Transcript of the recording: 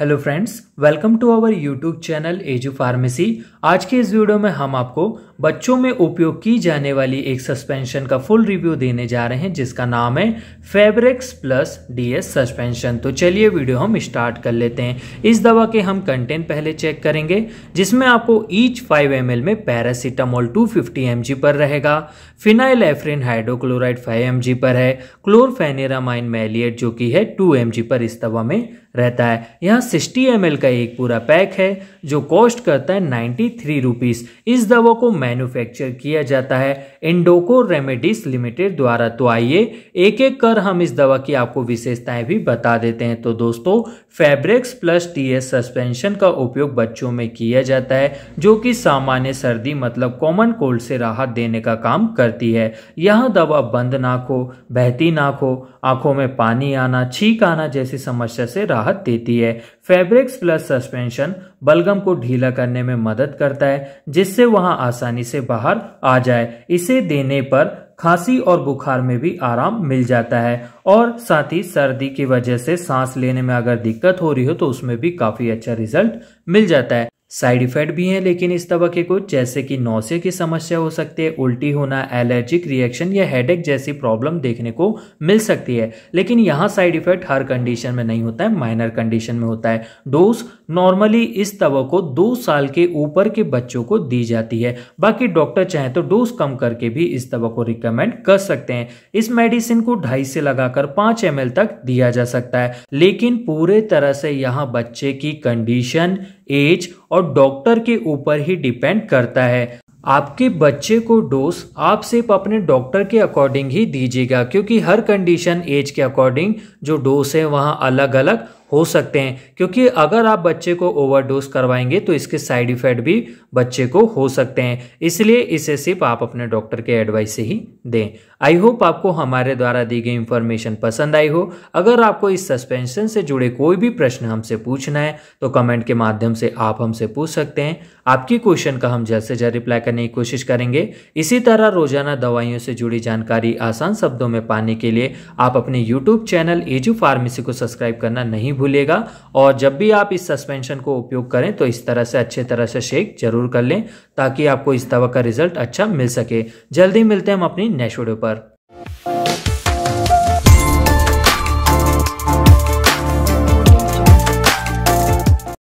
hello friends welcome to our YouTube channel Edu Pharmacy आज के इस वीडियो में हम आपको बच्चों में उपयोग की जाने वाली एक सस्पेंशन का फुल रिव्यू देने जा रहे हैं जिसका नाम है फेब्रिक्स प्लस डीएस सस्पेंशन तो चलिए वीडियो हम स्टार्ट कर लेते हैं इस दवा के हम कंटेंट पहले चेक करेंगे जिसमें आपको ईच फाइव एम में पैरासीटामोल टू फिफ्टी पर रहेगा phenylephrine hydrochloride five M पर है क्लोरफेनेरामाइन मैलिएट जो कि है टू एम पर इस दवा में रहता है यह सिक्सटी एम का एक पूरा पैक है जो कॉस्ट करता है नाइन्टी थ्री रुपीज़ इस दवा को मैन्युफैक्चर किया जाता है इंडोको रेमेडीज लिमिटेड द्वारा तो आइए एक एक कर हम इस दवा की आपको विशेषताएं भी बता देते हैं तो दोस्तों फैब्रिक्स प्लस टी सस्पेंशन का उपयोग बच्चों में किया जाता है जो कि सामान्य सर्दी मतलब कॉमन कोल्ड से राहत देने का काम करती है यह दवा बंद नाक हो बहती नाक हो आंखों में पानी आना छींक आना जैसी समस्या से राहत देती है फैब्रिक्स प्लस सस्पेंशन बलगम को ढीला करने में मदद करता है जिससे वहां आसानी से बाहर आ जाए इसे देने पर खांसी और बुखार में भी आराम मिल जाता है और साथ ही सर्दी की वजह से सांस लेने में अगर दिक्कत हो रही हो तो उसमें भी काफी अच्छा रिजल्ट मिल जाता है साइड इफेक्ट भी हैं लेकिन इस दवा के कुछ जैसे कि नौसे की समस्या हो सकती है उल्टी होना एलर्जिक रिएक्शन या हेडेक जैसी प्रॉब्लम देखने को मिल सकती है लेकिन यहाँ साइड इफेक्ट हर कंडीशन में नहीं होता है माइनर कंडीशन में होता है डोज नॉर्मली इस दवा को दो साल के ऊपर के बच्चों को दी जाती है बाकी डॉक्टर चाहे तो डोज कम करके भी इस दवा को रिकमेंड कर सकते हैं इस मेडिसिन को ढाई से लगाकर पांच एम तक दिया जा सकता है लेकिन पूरे तरह से यहाँ बच्चे की कंडीशन एज और डॉक्टर के ऊपर ही डिपेंड करता है आपके बच्चे को डोज आप सिर्फ अपने डॉक्टर के अकॉर्डिंग ही दीजिएगा क्योंकि हर कंडीशन एज के अकॉर्डिंग जो डोज है वहाँ अलग अलग हो सकते हैं क्योंकि अगर आप बच्चे को ओवरडोज करवाएंगे तो इसके साइड इफेक्ट भी बच्चे को हो सकते हैं इसलिए इसे सिर्फ आप अपने डॉक्टर के एडवाइस से ही दें आई होप आपको हमारे द्वारा दी गई इन्फॉर्मेशन पसंद आई हो अगर आपको इस सस्पेंशन से जुड़े कोई भी प्रश्न हमसे पूछना है तो कमेंट के माध्यम से आप हमसे पूछ सकते हैं आपकी क्वेश्चन का हम जल्द से जल्द रिप्लाई करने की कोशिश करेंगे इसी तरह रोजाना दवाइयों से जुड़ी जानकारी आसान शब्दों में पाने के लिए आप अपने यूट्यूब चैनल एजू फार्मेसी को सब्सक्राइब करना नहीं भूलेगा और जब भी आप इस सस्पेंशन को उपयोग करें तो इस तरह से अच्छे तरह से शेक जरूर कर लें ताकि आपको इस दवा का रिजल्ट अच्छा मिल सके जल्दी मिलते हैं हम अपनी नेक्स्ट वीडियो पर